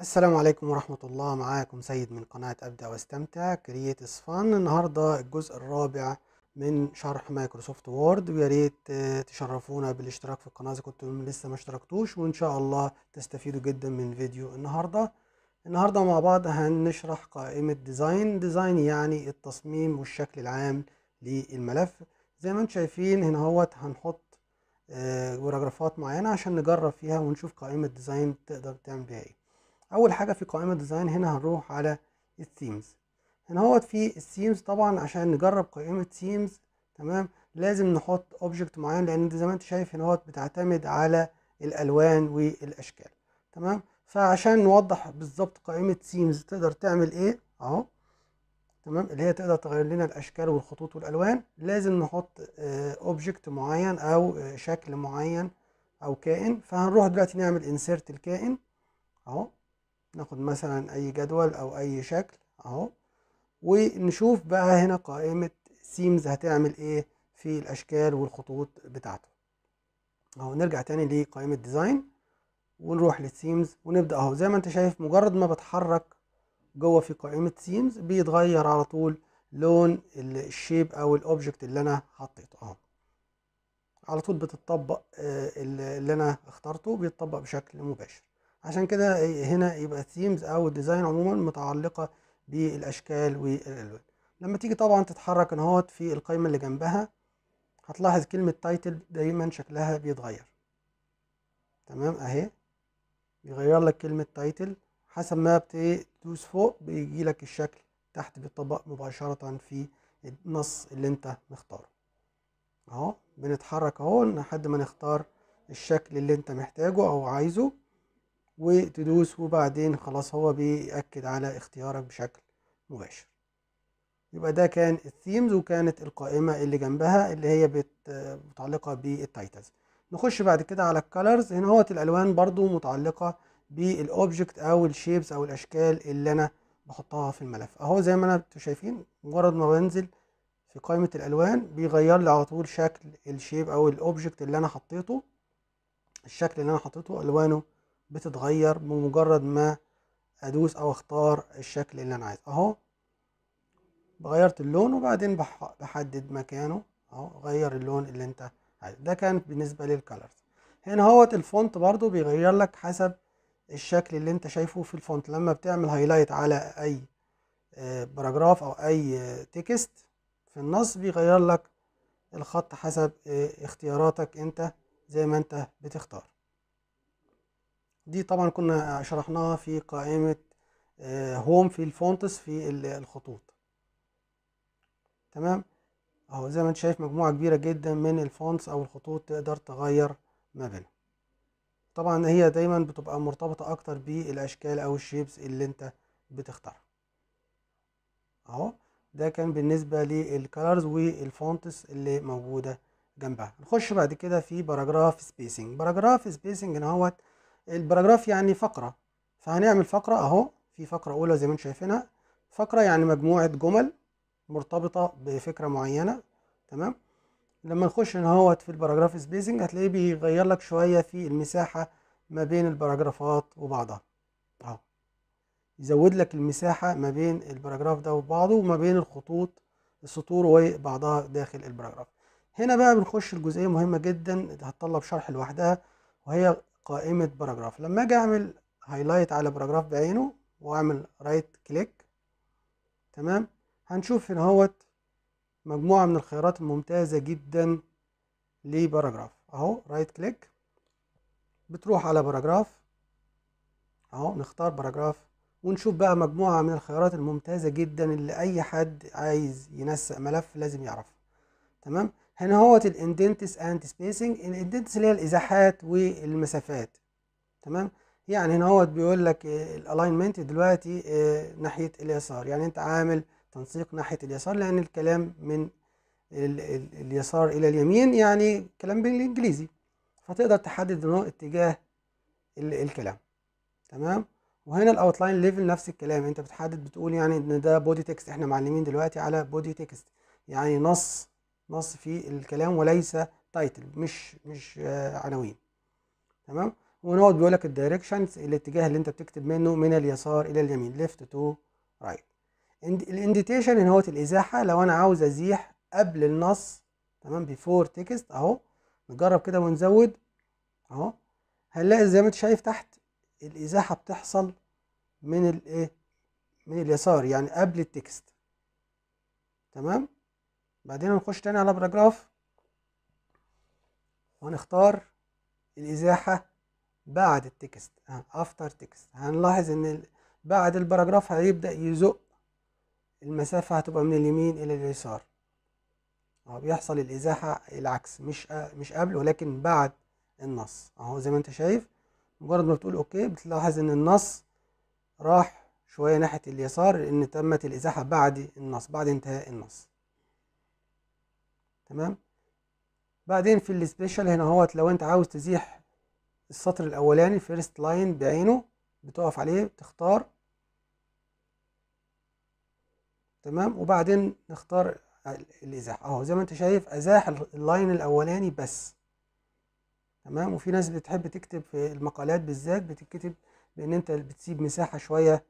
السلام عليكم ورحمة الله معاكم سيد من قناة أبدأ واستمتع كرييت فان النهاردة الجزء الرابع من شرح مايكروسوفت وورد ويا ريت آه، تشرفونا بالاشتراك في القناة إذا كنتم لسه ما اشتركتوش وإن شاء الله تستفيدوا جدا من فيديو النهاردة النهاردة مع بعض هنشرح قائمة ديزاين ديزاين يعني التصميم والشكل العام للملف زي ما انتم شايفين هنا هوت هنحط باراجرافات آه، معينة عشان نجرب فيها ونشوف قائمة ديزاين تقدر تعمل بيها ايه اول حاجه في قائمه ديزاين هنا هنروح على الثيمز هنا هو في الثيمز طبعا عشان نجرب قائمه ثيمز تمام لازم نحط اوبجكت معين لان زي ما انت شايف هنا هو بتعتمد على الالوان والاشكال تمام فعشان نوضح بالظبط قائمه ثيمز تقدر تعمل ايه اهو تمام اللي هي تقدر تغير لنا الاشكال والخطوط والالوان لازم نحط اوبجكت آه، معين او آه، شكل معين او كائن فهنروح دلوقتي نعمل انسيرت الكائن اهو ناخد مثلا اي جدول او اي شكل اهو ونشوف بقى هنا قائمة سيمز هتعمل ايه في الاشكال والخطوط بتاعته اهو نرجع تاني لقائمة ديزاين ونروح للسيمز ونبدأ اهو زي ما انت شايف مجرد ما بتحرك جوه في قائمة سيمز بيتغير على طول لون الشيب او الاوبجكت اللي انا حطيته اهو على طول بتطبق آه، اللي انا اخترته بيتطبق بشكل مباشر عشان كده هنا يبقى الثيمز او الديزاين عموما متعلقه بالاشكال والالوان لما تيجي طبعا تتحرك اهوت في القائمه اللي جنبها هتلاحظ كلمه تايتل دايما شكلها بيتغير تمام اهي بيغير لك كلمه تايتل حسب ما بتدوس فوق بيجي لك الشكل تحت بيطبق مباشره في النص اللي انت مختاره اهو بنتحرك اهو لحد ما نختار الشكل اللي انت محتاجه او عايزه وتدوس وبعدين خلاص هو بيأكد على اختيارك بشكل مباشر يبقى ده كان الثيمز وكانت القائمة اللي جنبها اللي هي متعلقة بالتايتلز نخش بعد كده على الكالرز هنا هوت الألوان برضو متعلقة بالأوبجكت أو الشيبس أو الأشكال اللي أنا بحطها في الملف أهو زي ما انتم انتوا شايفين مجرد ما بنزل في قائمة الألوان بيغير لي على طول شكل الشيب أو الأوبجكت اللي أنا حطيته الشكل اللي أنا حطيته ألوانه بتتغير بمجرد ما ادوس او اختار الشكل اللي انا عايزه اهو غيرت اللون وبعدين بحدد مكانه اهو غير اللون اللي انت عايزه ده كان بالنسبه للكالرز هنا هوت الفونت برضو بيغير لك حسب الشكل اللي انت شايفه في الفونت لما بتعمل هايلايت على اي باراجراف آه، او اي تكست آه، في النص بيغير لك الخط حسب آه، اختياراتك انت زي ما انت بتختار دي طبعا كنا شرحناها في قائمة آه، هوم في الفونتس في الخطوط تمام اهو زي ما انت شايف مجموعة كبيرة جدا من الفونتس او الخطوط تقدر تغير ما بينهم طبعا هي دايما بتبقى مرتبطة اكتر بالاشكال او الشيبس اللي انت بتختارها اهو ده كان بالنسبة للكالرز والفونتس اللي موجودة جنبها نخش بعد كده في باراجراف سبيسنج باراجراف سبيسنج هنا هوت الباراجراف يعني فقرة فهنعمل فقرة اهو في فقرة اولى زي ما انتم شايفينها فقرة يعني مجموعة جمل مرتبطة بفكرة معينة تمام لما نخش نهوت في الباراجراف سبيسنج هتلاقيه بيغير لك شوية في المساحة ما بين الباراجرافات وبعضها اهو يزود لك المساحة ما بين الباراجراف ده وبعضه وما بين الخطوط السطور وبعضها داخل الباراجراف هنا بقى بنخش لجزئية مهمة جدا هتطلب شرح لوحدها وهي قائمة باراجراف لما اجي اعمل هايلايت على باراجراف بعينه واعمل رايت كليك تمام هنشوف هنا هوت مجموعة من الخيارات الممتازة جدا لباراجراف اهو رايت كليك بتروح على باراجراف اهو نختار باراجراف ونشوف بقى مجموعة من الخيارات الممتازة جدا اللي أي حد عايز ينسق ملف لازم يعرفها تمام هنا هوت الاندنتس اند سبيسنج الاندنتس اللي هي الازاحات والمسافات تمام يعني هنا هوت بيقول لك الالاينمنت دلوقتي آه، ناحيه اليسار يعني انت عامل تنسيق ناحيه اليسار لان الكلام من ال ال اليسار الى اليمين يعني كلام بالانجليزي فتقدر تحدد نوع اتجاه ال الكلام تمام وهنا الاوتلاين ليفل نفس الكلام انت بتحدد بتقول يعني ان ده بودي تكست احنا معلمين دلوقتي على بودي تكست يعني نص نص في الكلام وليس تايتل مش مش آه، عناوين تمام ونقعد بيقول لك الدايركشنز الاتجاه اللي انت بتكتب منه من اليسار الى اليمين ليفت تو رايت الانديتيشن اللي هو الازاحه لو انا عاوز ازيح قبل النص تمام بيفور تكست اهو نجرب كده ونزود اهو هنلاقي زي ما انت شايف تحت الازاحه بتحصل من الايه من اليسار يعني قبل التكست تمام بعدين هنخش تاني على باراجراف وهنختار الازاحه بعد التكست افتر يعني تكست هنلاحظ ان بعد الباراجراف هيبدا يزق المسافه هتبقى من اليمين الى اليسار اهو بيحصل الازاحه العكس مش مش قبل ولكن بعد النص اهو زي ما انت شايف مجرد ما بتقول اوكي بتلاحظ ان النص راح شويه ناحيه اليسار لان تمت الازاحه بعد النص بعد انتهاء النص تمام بعدين في السبيشال هنا اهوت لو انت عاوز تزيح السطر الاولاني فيرست لاين بعينه بتقف عليه تختار تمام وبعدين نختار الازاحه اهو زي ما انت شايف ازاح اللاين الاولاني بس تمام وفي ناس بتحب تكتب في المقالات بالذات بتكتب بان انت بتسيب مساحه شويه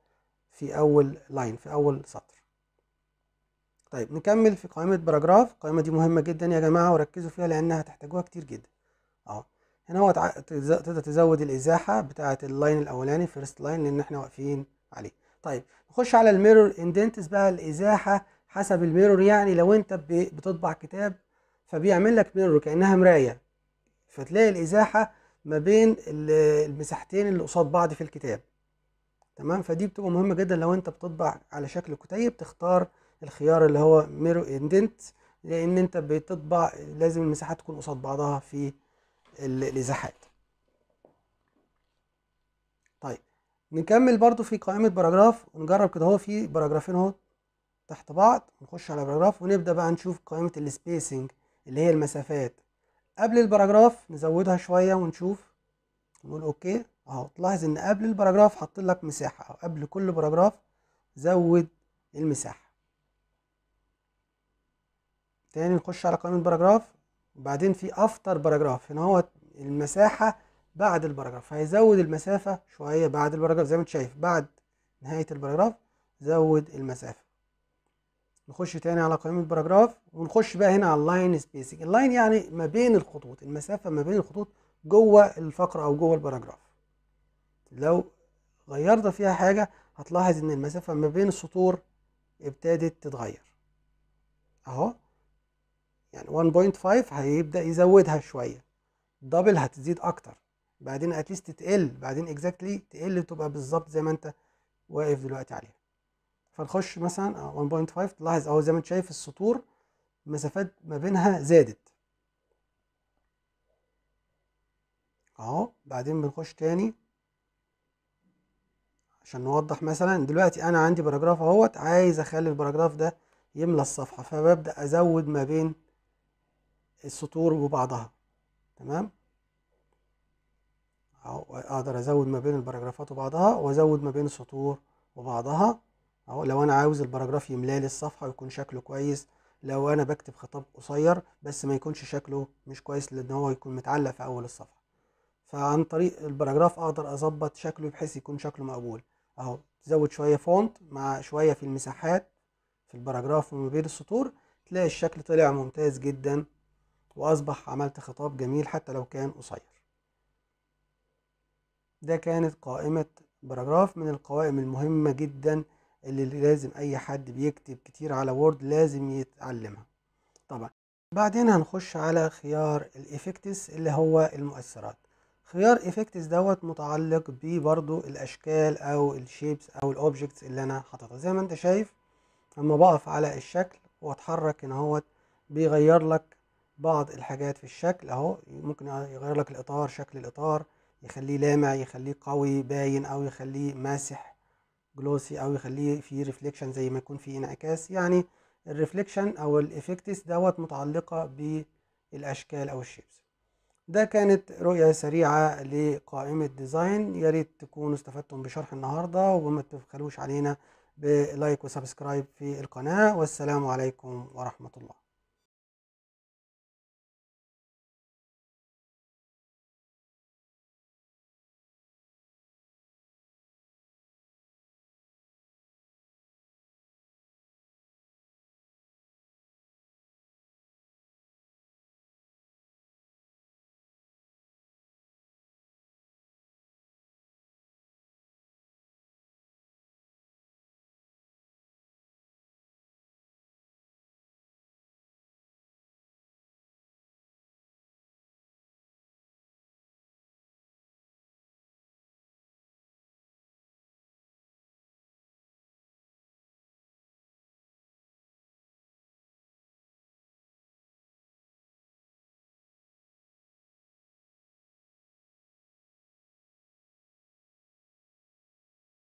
في اول لاين في اول سطر طيب نكمل في قائمة باراجراف القائمة دي مهمة جدا يا جماعة وركزوا فيها لأنها هتحتاجوها كتير جدا أهو هنا هو تقدر تزود الإزاحة بتاعة اللاين الأولاني فيرست لاين لأن احنا واقفين عليه طيب نخش على الميرور اندنتس بقى الإزاحة حسب الميرور يعني لو أنت بتطبع كتاب فبيعمل لك ميرور كأنها مراية فتلاقي الإزاحة ما بين المساحتين اللي قصاد بعض في الكتاب تمام فدي بتبقى مهمة جدا لو أنت بتطبع على شكل كتيب تختار الخيار اللي هو ميرو اندنت لان انت بتطبع لازم المساحات تكون قصاد بعضها في الازاحات طيب نكمل برضو في قائمة باراجراف ونجرب كده هو في باراجرافين اهو تحت بعض نخش على باراجراف ونبدأ بقى نشوف قائمة السبيسنج اللي هي المسافات قبل الباراجراف نزودها شوية ونشوف نقول اوكي اهو تلاحظ ان قبل الباراجراف حاطين لك مساحة أو قبل كل باراجراف زود المساحة تاني نخش على قائمة باراجراف وبعدين في افتر باراجراف هنا هو المساحة بعد الباراجراف هيزود المسافة شوية بعد الباراجراف زي ما انت شايف بعد نهاية الباراجراف زود المسافة نخش تاني على قائمة باراجراف ونخش بقى هنا على اللاين سبيسنج اللاين يعني ما بين الخطوط المسافة ما بين الخطوط جوه الفقرة او جوه الباراجراف لو غيرت فيها حاجة هتلاحظ ان المسافة ما بين السطور ابتدت تتغير اهو يعني 1.5 هيبدأ يزودها شوية دبل هتزيد أكتر بعدين اتليست تقل بعدين اكزاكتلي تقل تبقى بالظبط زي ما أنت واقف دلوقتي عليها فنخش مثلا 1.5 آه، تلاحظ أهو زي ما أنت شايف السطور مسافات ما بينها زادت أهو بعدين بنخش تاني عشان نوضح مثلا دلوقتي انا عندي باراجراف اهوت عايز اخلي الباراجراف ده يملى الصفحه فببدا ازود ما بين السطور ببعضها تمام اهو اقدر ازود ما بين البراجرافات وبعضها وازود ما بين السطور وبعضها اهو لو انا عاوز البراجراف يملالي الصفحه ويكون شكله كويس لو انا بكتب خطاب قصير بس ما يكونش شكله مش كويس لان هو يكون متعلق في اول الصفحه فعن طريق البراجراف اقدر اظبط شكله بحيث يكون شكله مقبول اهو تزود شويه فونت مع شويه في المساحات في البراجراف وما بين السطور تلاقي الشكل طلع ممتاز جدا وأصبح عملت خطاب جميل حتى لو كان قصير ده كانت قائمة باراجراف من القوائم المهمة جدا اللي لازم أي حد بيكتب كتير على وورد لازم يتعلمها طبعا بعدين هنخش على خيار الإفكتس اللي هو المؤثرات خيار إفكتس دوت متعلق ببرضو الأشكال أو الشيبس أو الأوبجكتس اللي أنا حاططها زي ما أنت شايف لما بقف على الشكل وأتحرك هنا هوت بيغير لك بعض الحاجات في الشكل اهو ممكن يغير لك الاطار شكل الاطار يخليه لامع يخليه قوي باين او يخليه ماسح جلوسي او يخليه فيه ريفليكشن زي ما يكون فيه انعكاس يعني الريفليكشن او الايفكتس دوت متعلقه بالاشكال او الشيبس ده كانت رؤية سريعة لقائمة ديزاين يا ريت تكونوا استفدتم بشرح النهاردة وما تبخلوش علينا بلايك وسبسكرايب في القناة والسلام عليكم ورحمة الله